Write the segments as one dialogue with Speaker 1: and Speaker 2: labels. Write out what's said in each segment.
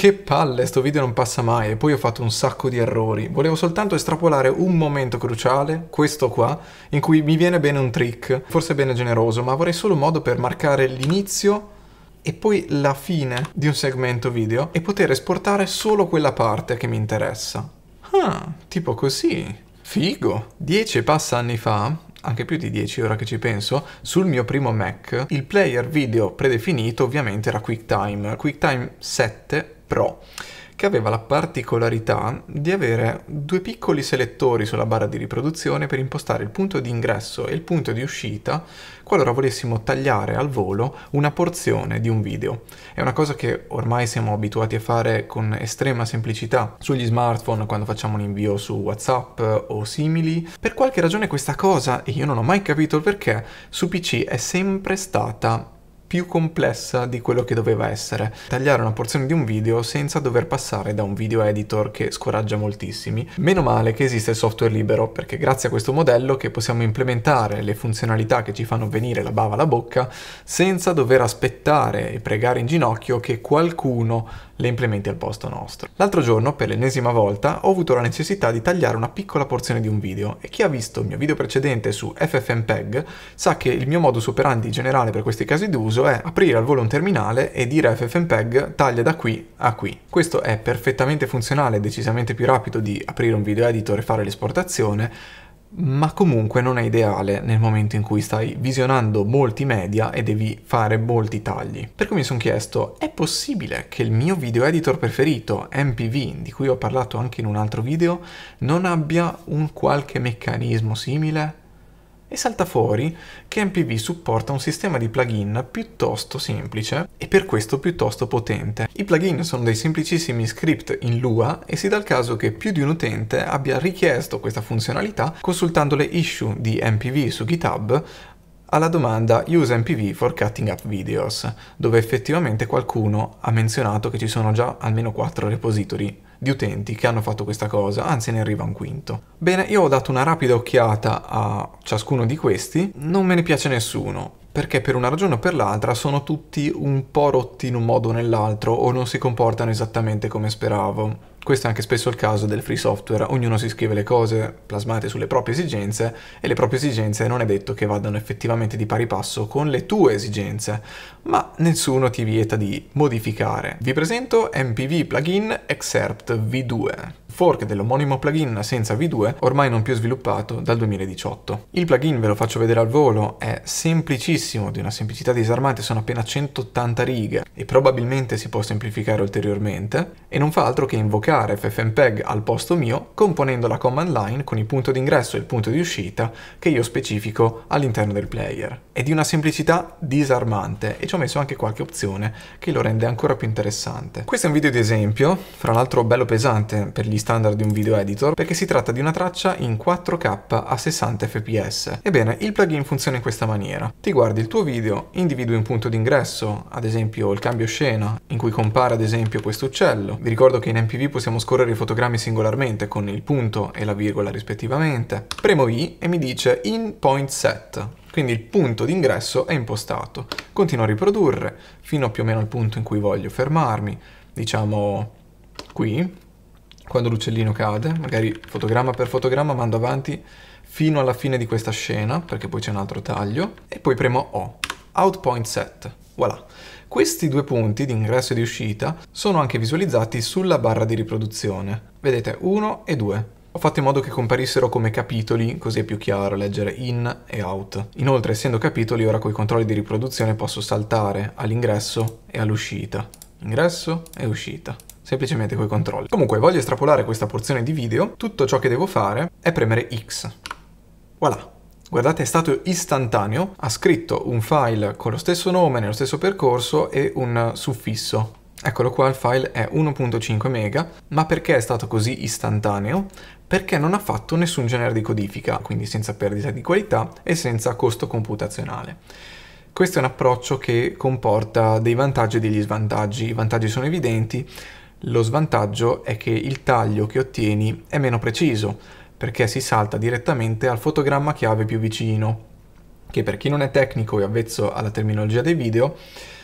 Speaker 1: Che palle, sto video non passa mai e poi ho fatto un sacco di errori. Volevo soltanto estrapolare un momento cruciale, questo qua, in cui mi viene bene un trick, forse bene generoso, ma vorrei solo un modo per marcare l'inizio e poi la fine di un segmento video e poter esportare solo quella parte che mi interessa. Ah, tipo così. Figo! Dieci passa anni fa, anche più di 10 ora che ci penso, sul mio primo Mac, il player video predefinito ovviamente era QuickTime. QuickTime 7 Pro che aveva la particolarità di avere due piccoli selettori sulla barra di riproduzione per impostare il punto di ingresso e il punto di uscita qualora volessimo tagliare al volo una porzione di un video. È una cosa che ormai siamo abituati a fare con estrema semplicità sugli smartphone quando facciamo un invio su WhatsApp o simili. Per qualche ragione questa cosa, e io non ho mai capito il perché, su PC è sempre stata più complessa di quello che doveva essere. Tagliare una porzione di un video senza dover passare da un video editor che scoraggia moltissimi. Meno male che esiste il software libero, perché grazie a questo modello che possiamo implementare le funzionalità che ci fanno venire la bava alla bocca senza dover aspettare e pregare in ginocchio che qualcuno le implementi al posto nostro. L'altro giorno, per l'ennesima volta, ho avuto la necessità di tagliare una piccola porzione di un video e chi ha visto il mio video precedente su FFmpeg sa che il mio modus operandi generale per questi casi d'uso è aprire al volo un terminale e dire a FFmpeg taglia da qui a qui. Questo è perfettamente funzionale e decisamente più rapido di aprire un video editor e fare l'esportazione, ma comunque non è ideale nel momento in cui stai visionando molti media e devi fare molti tagli. Per cui mi sono chiesto, è possibile che il mio video editor preferito, MPV, di cui ho parlato anche in un altro video, non abbia un qualche meccanismo simile? e salta fuori che MPV supporta un sistema di plugin piuttosto semplice e per questo piuttosto potente. I plugin sono dei semplicissimi script in Lua e si dà il caso che più di un utente abbia richiesto questa funzionalità consultando le issue di MPV su GitHub alla domanda Use MPV for cutting up videos, dove effettivamente qualcuno ha menzionato che ci sono già almeno 4 repository di utenti che hanno fatto questa cosa, anzi ne arriva un quinto. Bene, io ho dato una rapida occhiata a ciascuno di questi, non me ne piace nessuno, perché per una ragione o per l'altra sono tutti un po' rotti in un modo o nell'altro o non si comportano esattamente come speravo. Questo è anche spesso il caso del free software, ognuno si scrive le cose plasmate sulle proprie esigenze e le proprie esigenze non è detto che vadano effettivamente di pari passo con le tue esigenze, ma nessuno ti vieta di modificare. Vi presento MPV Plugin Excerpt V2 fork dell'omonimo plugin senza V2, ormai non più sviluppato dal 2018. Il plugin, ve lo faccio vedere al volo, è semplicissimo, di una semplicità disarmante, sono appena 180 righe e probabilmente si può semplificare ulteriormente, e non fa altro che invocare ffmpeg al posto mio componendo la command line con il punto d'ingresso e il punto di uscita che io specifico all'interno del player. È di una semplicità disarmante e ci ho messo anche qualche opzione che lo rende ancora più interessante. Questo è un video di esempio, fra l'altro bello pesante per gli stanti standard di un video editor perché si tratta di una traccia in 4K a 60 fps. Ebbene, il plugin funziona in questa maniera. Ti guardi il tuo video, individui un punto d'ingresso, ad esempio il cambio scena, in cui compare ad esempio questo uccello. Vi ricordo che in MPV possiamo scorrere i fotogrammi singolarmente con il punto e la virgola rispettivamente. Premo I e mi dice in point set, quindi il punto d'ingresso è impostato. Continuo a riprodurre fino più o meno al punto in cui voglio fermarmi, diciamo qui, quando l'uccellino cade, magari fotogramma per fotogramma mando avanti fino alla fine di questa scena, perché poi c'è un altro taglio, e poi premo O, out point set, voilà. Questi due punti di ingresso e di uscita sono anche visualizzati sulla barra di riproduzione, vedete 1 e 2. Ho fatto in modo che comparissero come capitoli, così è più chiaro leggere in e out. Inoltre, essendo capitoli, ora con i controlli di riproduzione posso saltare all'ingresso e all'uscita. Ingresso e uscita semplicemente coi controlli. Comunque voglio estrapolare questa porzione di video, tutto ciò che devo fare è premere X. Voilà, Guardate, è stato istantaneo, ha scritto un file con lo stesso nome, nello stesso percorso e un suffisso. Eccolo qua, il file è 1.5 mega, ma perché è stato così istantaneo? Perché non ha fatto nessun genere di codifica, quindi senza perdita di qualità e senza costo computazionale. Questo è un approccio che comporta dei vantaggi e degli svantaggi. I vantaggi sono evidenti, lo svantaggio è che il taglio che ottieni è meno preciso, perché si salta direttamente al fotogramma chiave più vicino, che per chi non è tecnico e avvezzo alla terminologia dei video,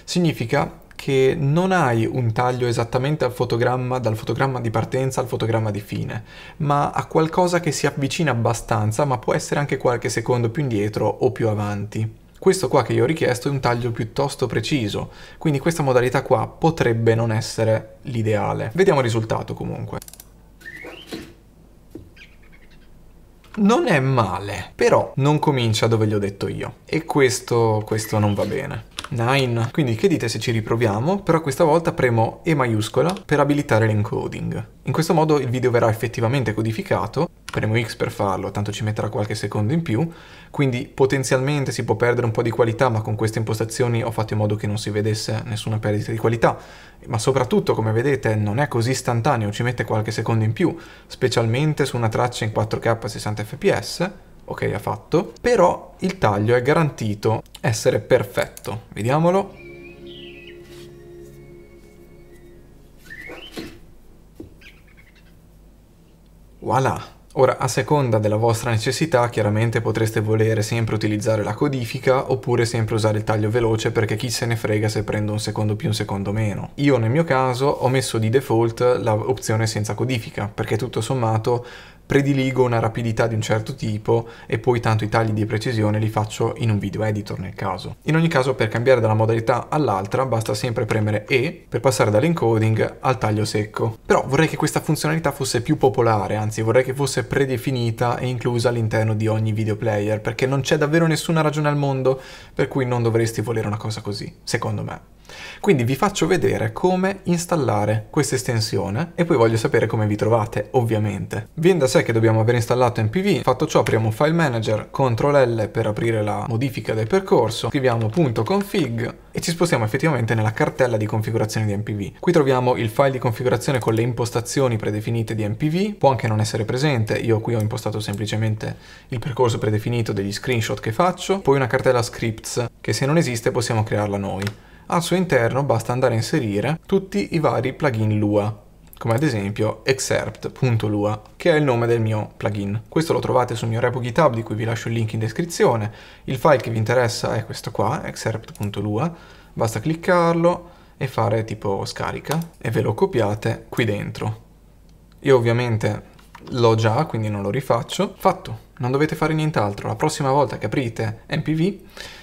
Speaker 1: significa che non hai un taglio esattamente fotogramma, dal fotogramma di partenza al fotogramma di fine, ma a qualcosa che si avvicina abbastanza, ma può essere anche qualche secondo più indietro o più avanti. Questo qua che io ho richiesto è un taglio piuttosto preciso, quindi questa modalità qua potrebbe non essere l'ideale. Vediamo il risultato comunque. Non è male, però non comincia dove gli ho detto io. E questo, questo non va bene. 9. Quindi che dite se ci riproviamo, però questa volta premo E maiuscola per abilitare l'encoding. In questo modo il video verrà effettivamente codificato, premo X per farlo, tanto ci metterà qualche secondo in più, quindi potenzialmente si può perdere un po' di qualità, ma con queste impostazioni ho fatto in modo che non si vedesse nessuna perdita di qualità, ma soprattutto come vedete non è così istantaneo, ci mette qualche secondo in più, specialmente su una traccia in 4K a 60 fps, ok ha fatto, però il taglio è garantito essere perfetto, vediamolo. Voilà! Ora, a seconda della vostra necessità, chiaramente potreste volere sempre utilizzare la codifica oppure sempre usare il taglio veloce perché chi se ne frega se prendo un secondo più un secondo meno. Io nel mio caso ho messo di default l'opzione senza codifica perché tutto sommato prediligo una rapidità di un certo tipo e poi tanto i tagli di precisione li faccio in un video editor nel caso. In ogni caso per cambiare dalla modalità all'altra basta sempre premere E per passare dall'encoding al taglio secco. Però vorrei che questa funzionalità fosse più popolare, anzi vorrei che fosse predefinita e inclusa all'interno di ogni video player perché non c'è davvero nessuna ragione al mondo per cui non dovresti volere una cosa così, secondo me. Quindi vi faccio vedere come installare questa estensione e poi voglio sapere come vi trovate, ovviamente. Viene da sé che dobbiamo aver installato MPV, fatto ciò apriamo File Manager, CTRL L per aprire la modifica del percorso, scriviamo .config e ci spostiamo effettivamente nella cartella di configurazione di MPV. Qui troviamo il file di configurazione con le impostazioni predefinite di MPV, può anche non essere presente, io qui ho impostato semplicemente il percorso predefinito degli screenshot che faccio, poi una cartella scripts che se non esiste possiamo crearla noi. Al suo interno basta andare a inserire tutti i vari plugin Lua, come ad esempio excerpt.lua, che è il nome del mio plugin. Questo lo trovate sul mio repo GitHub, di cui vi lascio il link in descrizione. Il file che vi interessa è questo qua, excerpt.lua. Basta cliccarlo e fare tipo scarica e ve lo copiate qui dentro. Io ovviamente l'ho già, quindi non lo rifaccio. Fatto, non dovete fare nient'altro. La prossima volta che aprite MPV,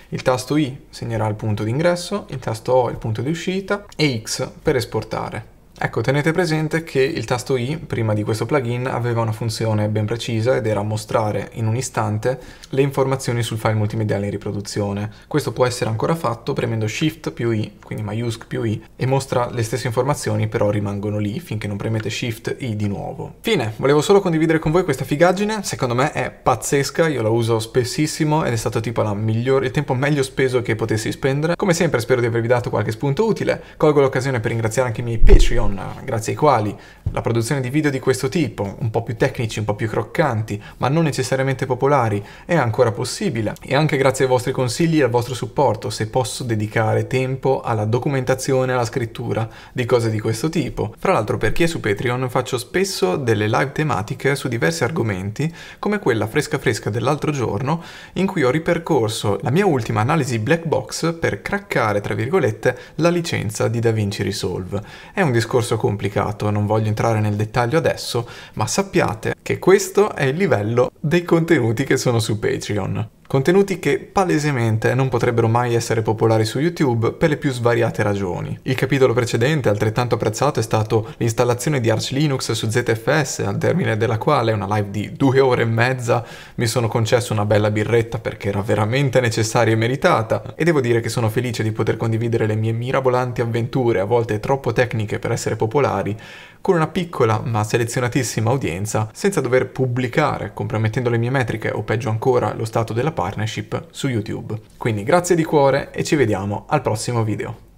Speaker 1: il tasto I segnerà il punto d'ingresso, il tasto O il punto di uscita e X per esportare. Ecco, tenete presente che il tasto I, prima di questo plugin, aveva una funzione ben precisa ed era mostrare in un istante le informazioni sul file multimediale in riproduzione. Questo può essere ancora fatto premendo Shift più I, quindi maiusc più I, e mostra le stesse informazioni però rimangono lì finché non premete Shift I di nuovo. Fine, volevo solo condividere con voi questa figaggine, secondo me è pazzesca, io la uso spessissimo ed è stato tipo migliore, il tempo meglio speso che potessi spendere. Come sempre spero di avervi dato qualche spunto utile, colgo l'occasione per ringraziare anche i miei Patreon Fusion, grazie ai quali la produzione di video di questo tipo, un po' più tecnici, un po' più croccanti, ma non necessariamente popolari, è ancora possibile. E anche grazie ai vostri consigli e al vostro supporto, se posso dedicare tempo alla documentazione e alla scrittura di cose di questo tipo. Fra l'altro per chi è su Patreon faccio spesso delle live tematiche su diversi argomenti, come quella fresca fresca dell'altro giorno, in cui ho ripercorso la mia ultima analisi black box per craccare, tra virgolette, la licenza di DaVinci Resolve. È un discorso discorso complicato, non voglio entrare nel dettaglio adesso, ma sappiate che questo è il livello dei contenuti che sono su Patreon contenuti che palesemente non potrebbero mai essere popolari su YouTube per le più svariate ragioni. Il capitolo precedente, altrettanto apprezzato, è stato l'installazione di Arch Linux su ZFS, al termine della quale una live di due ore e mezza mi sono concesso una bella birretta perché era veramente necessaria e meritata, e devo dire che sono felice di poter condividere le mie mirabolanti avventure, a volte troppo tecniche per essere popolari, con una piccola ma selezionatissima udienza, senza dover pubblicare, compromettendo le mie metriche o peggio ancora lo stato della pagina, partnership su YouTube. Quindi grazie di cuore e ci vediamo al prossimo video.